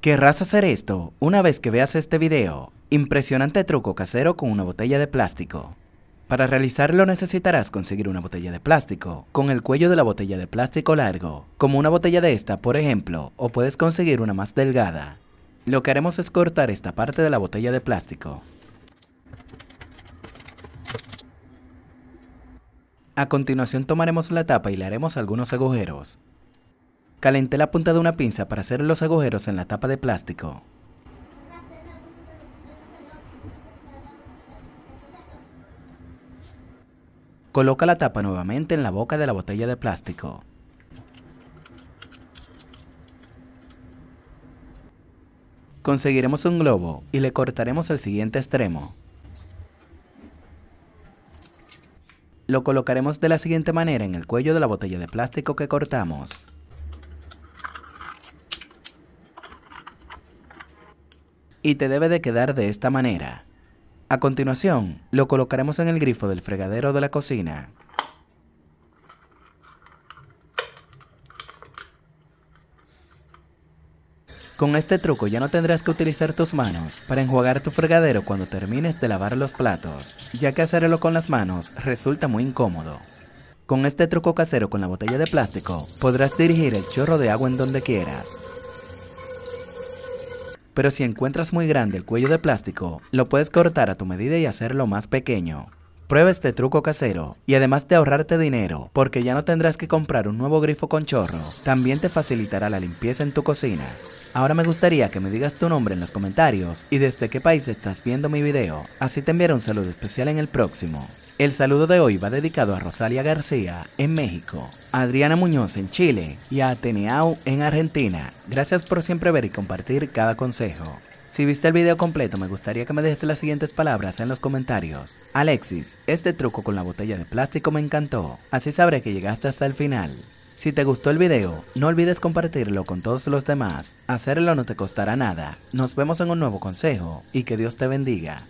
Querrás hacer esto una vez que veas este video. Impresionante truco casero con una botella de plástico. Para realizarlo necesitarás conseguir una botella de plástico, con el cuello de la botella de plástico largo, como una botella de esta por ejemplo, o puedes conseguir una más delgada. Lo que haremos es cortar esta parte de la botella de plástico. A continuación tomaremos la tapa y le haremos algunos agujeros. Calenté la punta de una pinza para hacer los agujeros en la tapa de plástico. Coloca la tapa nuevamente en la boca de la botella de plástico. Conseguiremos un globo y le cortaremos el siguiente extremo. Lo colocaremos de la siguiente manera en el cuello de la botella de plástico que cortamos. y te debe de quedar de esta manera. A continuación, lo colocaremos en el grifo del fregadero de la cocina. Con este truco ya no tendrás que utilizar tus manos para enjuagar tu fregadero cuando termines de lavar los platos, ya que hacerlo con las manos resulta muy incómodo. Con este truco casero con la botella de plástico, podrás dirigir el chorro de agua en donde quieras, pero si encuentras muy grande el cuello de plástico, lo puedes cortar a tu medida y hacerlo más pequeño. Prueba este truco casero y además de ahorrarte dinero, porque ya no tendrás que comprar un nuevo grifo con chorro, también te facilitará la limpieza en tu cocina. Ahora me gustaría que me digas tu nombre en los comentarios y desde qué país estás viendo mi video, así te enviaré un saludo especial en el próximo. El saludo de hoy va dedicado a Rosalia García en México, a Adriana Muñoz en Chile y a Ateneau en Argentina. Gracias por siempre ver y compartir cada consejo. Si viste el video completo, me gustaría que me dejes las siguientes palabras en los comentarios. Alexis, este truco con la botella de plástico me encantó, así sabré que llegaste hasta el final. Si te gustó el video, no olvides compartirlo con todos los demás. Hacerlo no te costará nada. Nos vemos en un nuevo consejo y que Dios te bendiga.